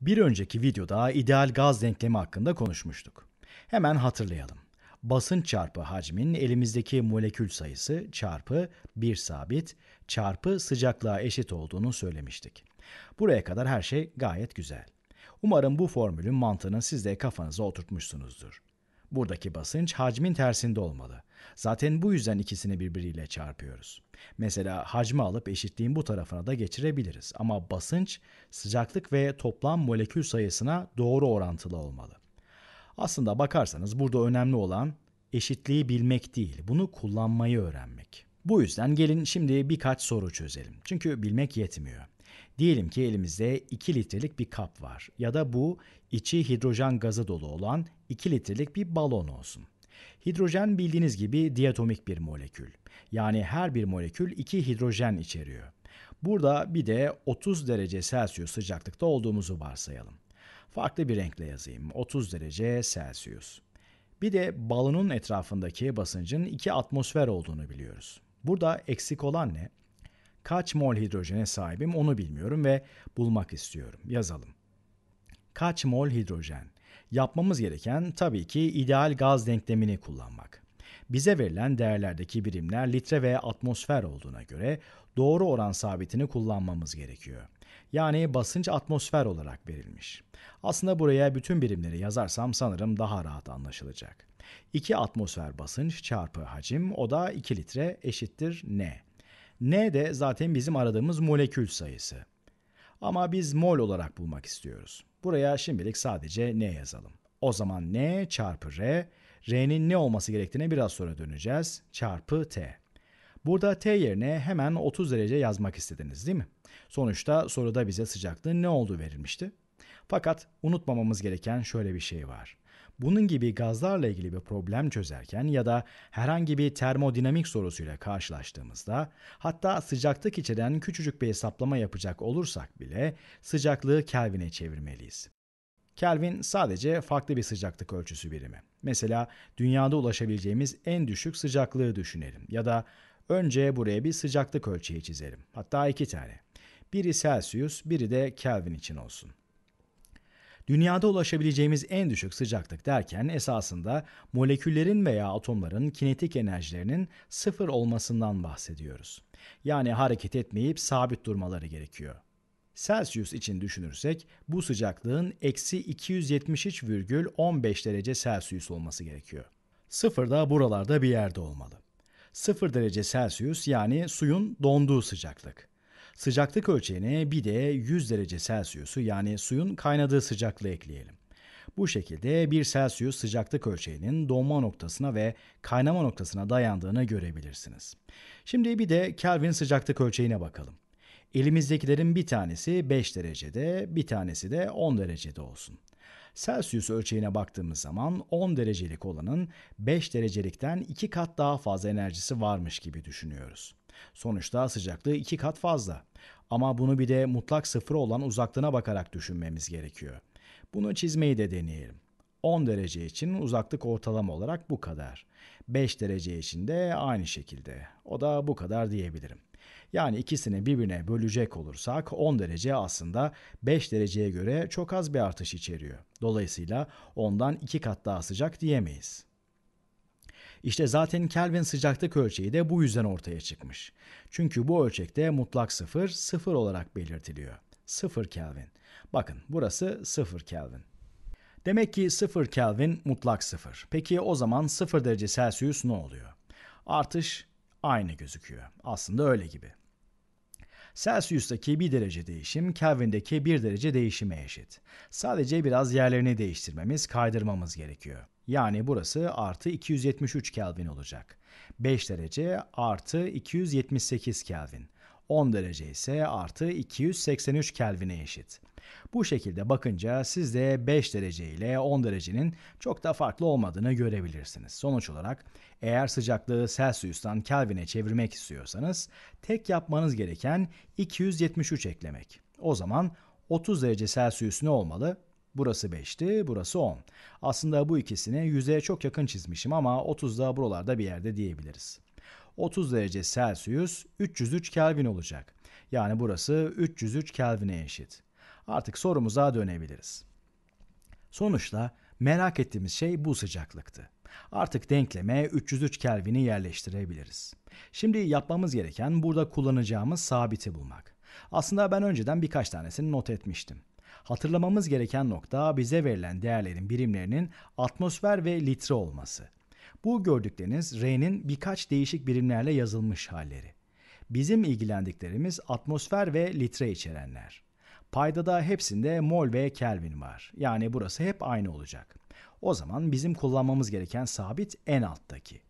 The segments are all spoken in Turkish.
Bir önceki videoda ideal gaz denklemi hakkında konuşmuştuk. Hemen hatırlayalım. Basınç çarpı hacmin elimizdeki molekül sayısı çarpı bir sabit çarpı sıcaklığa eşit olduğunu söylemiştik. Buraya kadar her şey gayet güzel. Umarım bu formülün mantığını siz de kafanıza oturtmuşsunuzdur. Buradaki basınç hacmin tersinde olmalı. Zaten bu yüzden ikisini birbiriyle çarpıyoruz. Mesela hacmi alıp eşitliğin bu tarafına da geçirebiliriz ama basınç sıcaklık ve toplam molekül sayısına doğru orantılı olmalı. Aslında bakarsanız burada önemli olan eşitliği bilmek değil, bunu kullanmayı öğrenmek. Bu yüzden gelin şimdi birkaç soru çözelim. Çünkü bilmek yetmiyor. Diyelim ki elimizde 2 litrelik bir kap var ya da bu içi hidrojen gazı dolu olan 2 litrelik bir balon olsun. Hidrojen bildiğiniz gibi diatomik bir molekül. Yani her bir molekül 2 hidrojen içeriyor. Burada bir de 30 derece Celsius sıcaklıkta olduğumuzu varsayalım. Farklı bir renkle yazayım. 30 derece Celsius. Bir de balonun etrafındaki basıncın 2 atmosfer olduğunu biliyoruz. Burada eksik olan ne? Kaç mol hidrojene sahibim onu bilmiyorum ve bulmak istiyorum. Yazalım. Kaç mol hidrojen? Yapmamız gereken tabii ki ideal gaz denklemini kullanmak. Bize verilen değerlerdeki birimler litre ve atmosfer olduğuna göre doğru oran sabitini kullanmamız gerekiyor. Yani basınç atmosfer olarak verilmiş. Aslında buraya bütün birimleri yazarsam sanırım daha rahat anlaşılacak. 2 atmosfer basınç çarpı hacim o da 2 litre eşittir ne? N de zaten bizim aradığımız molekül sayısı. Ama biz mol olarak bulmak istiyoruz. Buraya şimdilik sadece N yazalım. O zaman N çarpı R, R'nin ne olması gerektiğine biraz sonra döneceğiz. Çarpı T. Burada T yerine hemen 30 derece yazmak istediniz değil mi? Sonuçta soruda bize sıcaklığın ne olduğu verilmişti. Fakat unutmamamız gereken şöyle bir şey var. Bunun gibi gazlarla ilgili bir problem çözerken ya da herhangi bir termodinamik sorusuyla karşılaştığımızda hatta sıcaklık içeren küçücük bir hesaplama yapacak olursak bile sıcaklığı Kelvin'e çevirmeliyiz. Kelvin sadece farklı bir sıcaklık ölçüsü birimi. Mesela dünyada ulaşabileceğimiz en düşük sıcaklığı düşünelim ya da önce buraya bir sıcaklık ölçeği çizelim. Hatta iki tane. Biri Celsius, biri de Kelvin için olsun. Dünyada ulaşabileceğimiz en düşük sıcaklık derken esasında moleküllerin veya atomların kinetik enerjilerinin sıfır olmasından bahsediyoruz. Yani hareket etmeyip sabit durmaları gerekiyor. Celsius için düşünürsek bu sıcaklığın eksi 273,15 derece Celsius olması gerekiyor. Sıfır da buralarda bir yerde olmalı. Sıfır derece Celsius yani suyun donduğu sıcaklık. Sıcaklık ölçeğine bir de 100 derece Celsius'u yani suyun kaynadığı sıcaklığı ekleyelim. Bu şekilde 1 Celsius sıcaklık ölçeğinin donma noktasına ve kaynama noktasına dayandığını görebilirsiniz. Şimdi bir de Kelvin sıcaklık ölçeğine bakalım. Elimizdekilerin bir tanesi 5 derecede, bir tanesi de 10 derecede olsun. Celsius ölçeğine baktığımız zaman 10 derecelik olanın 5 derecelikten 2 kat daha fazla enerjisi varmış gibi düşünüyoruz. Sonuçta sıcaklığı iki kat fazla. Ama bunu bir de mutlak sıfır olan uzaklığına bakarak düşünmemiz gerekiyor. Bunu çizmeyi de deneyelim. 10 derece için uzaklık ortalama olarak bu kadar. 5 derece için de aynı şekilde. O da bu kadar diyebilirim. Yani ikisini birbirine bölecek olursak 10 derece aslında 5 dereceye göre çok az bir artış içeriyor. Dolayısıyla ondan 2 kat daha sıcak diyemeyiz. İşte zaten Kelvin sıcaklık ölçeği de bu yüzden ortaya çıkmış. Çünkü bu ölçekte mutlak sıfır sıfır olarak belirtiliyor. Sıfır Kelvin. Bakın burası sıfır Kelvin. Demek ki sıfır Kelvin mutlak sıfır. Peki o zaman sıfır derece Celsius ne oluyor? Artış aynı gözüküyor. Aslında öyle gibi. Celsius'taki bir derece değişim Kelvin'deki bir derece değişime eşit. Sadece biraz yerlerini değiştirmemiz, kaydırmamız gerekiyor. Yani burası artı 273 Kelvin olacak. 5 derece artı 278 Kelvin. 10 derece ise artı 283 Kelvin'e eşit. Bu şekilde bakınca siz de 5 derece ile 10 derecenin çok da farklı olmadığını görebilirsiniz. Sonuç olarak eğer sıcaklığı Celsius'tan Kelvin'e çevirmek istiyorsanız tek yapmanız gereken 273 eklemek. O zaman 30 derece Celsius ne olmalı? Burası 5'ti, burası 10. Aslında bu ikisini yüzeye çok yakın çizmişim ama 30 da buralarda bir yerde diyebiliriz. 30 derece Celsius 303 Kelvin olacak. Yani burası 303 Kelvin'e eşit. Artık sorumuza dönebiliriz. Sonuçta merak ettiğimiz şey bu sıcaklıktı. Artık denkleme 303 Kelvin'i yerleştirebiliriz. Şimdi yapmamız gereken burada kullanacağımız sabiti bulmak. Aslında ben önceden birkaç tanesini not etmiştim. Hatırlamamız gereken nokta bize verilen değerlerin birimlerinin atmosfer ve litre olması. Bu gördükleriniz R'nin birkaç değişik birimlerle yazılmış halleri. Bizim ilgilendiklerimiz atmosfer ve litre içerenler. Paydada hepsinde mol ve kelvin var. Yani burası hep aynı olacak. O zaman bizim kullanmamız gereken sabit en alttaki.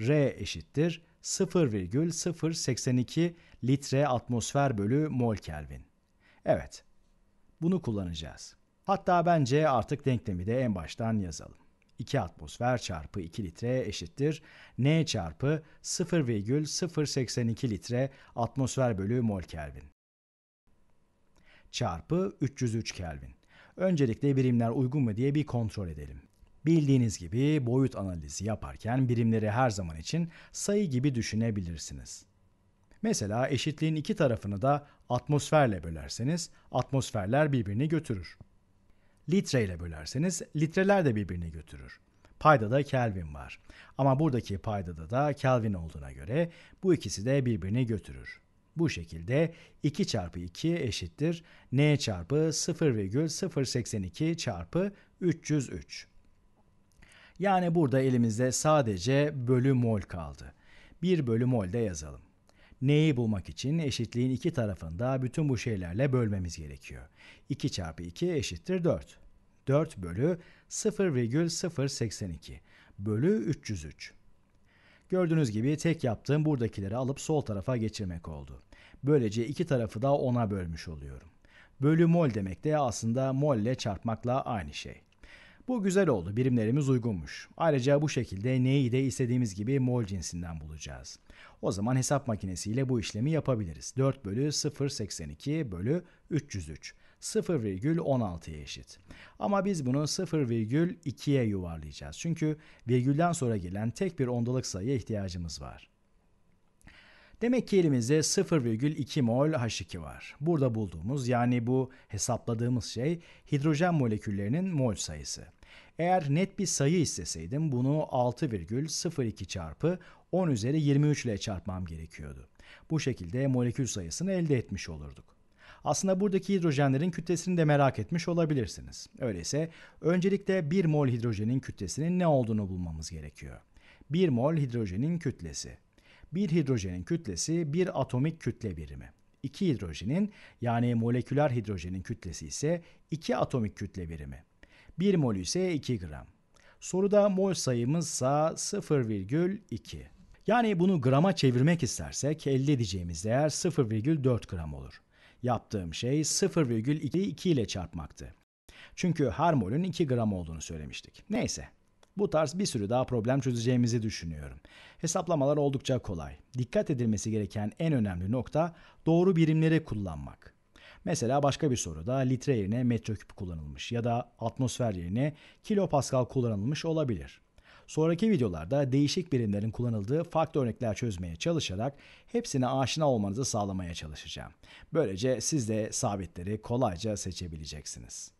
R eşittir 0,082 litre atmosfer bölü mol kelvin. Evet. Bunu kullanacağız. Hatta bence artık denklemi de en baştan yazalım. 2 atmosfer çarpı 2 litre eşittir N çarpı 0,082 litre atmosfer bölü mol Kelvin çarpı 303 Kelvin. Öncelikle birimler uygun mu diye bir kontrol edelim. Bildiğiniz gibi boyut analizi yaparken birimleri her zaman için sayı gibi düşünebilirsiniz. Mesela eşitliğin iki tarafını da atmosferle bölerseniz atmosferler birbirini götürür. Litre ile bölerseniz litreler de birbirini götürür. Payda da Kelvin var. Ama buradaki payda da Kelvin olduğuna göre bu ikisi de birbirini götürür. Bu şekilde 2 çarpı 2 eşittir n çarpı 0,082 çarpı 303. Yani burada elimizde sadece bölü mol kaldı. 1 bölü mol de yazalım neyi bulmak için eşitliğin iki da bütün bu şeylerle bölmemiz gerekiyor. 2 çarpı 2 eşittir 4. 4 bölü 0,082 bölü 303. Gördüğünüz gibi tek yaptığım buradakileri alıp sol tarafa geçirmek oldu. Böylece iki tarafı da 10'a bölmüş oluyorum. Bölü mol demek de aslında molle çarpmakla aynı şey. Bu güzel oldu, birimlerimiz uygunmuş. Ayrıca bu şekilde neyi de istediğimiz gibi mol cinsinden bulacağız. O zaman hesap makinesiyle bu işlemi yapabiliriz. 4 bölü 0.82 bölü 303. 0,16'ya eşit. Ama biz bunu 0,2'ye yuvarlayacağız. Çünkü virgülden sonra gelen tek bir ondalık sayıya ihtiyacımız var. Demek ki elimizde 0,2 mol H2 var. Burada bulduğumuz yani bu hesapladığımız şey hidrojen moleküllerinin mol sayısı. Eğer net bir sayı isteseydim bunu 6,02 çarpı 10 üzeri 23 ile çarpmam gerekiyordu. Bu şekilde molekül sayısını elde etmiş olurduk. Aslında buradaki hidrojenlerin kütlesini de merak etmiş olabilirsiniz. Öyleyse öncelikle 1 mol hidrojenin kütlesinin ne olduğunu bulmamız gerekiyor. 1 mol hidrojenin kütlesi. Bir hidrojenin kütlesi bir atomik kütle birimi. 2 hidrojenin yani moleküler hidrojenin kütlesi ise 2 atomik kütle birimi. 1 mol ise 2 gram. Soruda mol sayımızsa 0,2. Yani bunu grama çevirmek istersek elde edeceğimiz değer 0,4 gram olur. Yaptığım şey 0,2 ile çarpmaktı. Çünkü her molün 2 gram olduğunu söylemiştik. Neyse. Bu tarz bir sürü daha problem çözeceğimizi düşünüyorum. Hesaplamalar oldukça kolay. Dikkat edilmesi gereken en önemli nokta doğru birimleri kullanmak. Mesela başka bir soruda litre yerine metreküp kullanılmış ya da atmosfer yerine kilopascal kullanılmış olabilir. Sonraki videolarda değişik birimlerin kullanıldığı farklı örnekler çözmeye çalışarak hepsine aşina olmanızı sağlamaya çalışacağım. Böylece siz de sabitleri kolayca seçebileceksiniz.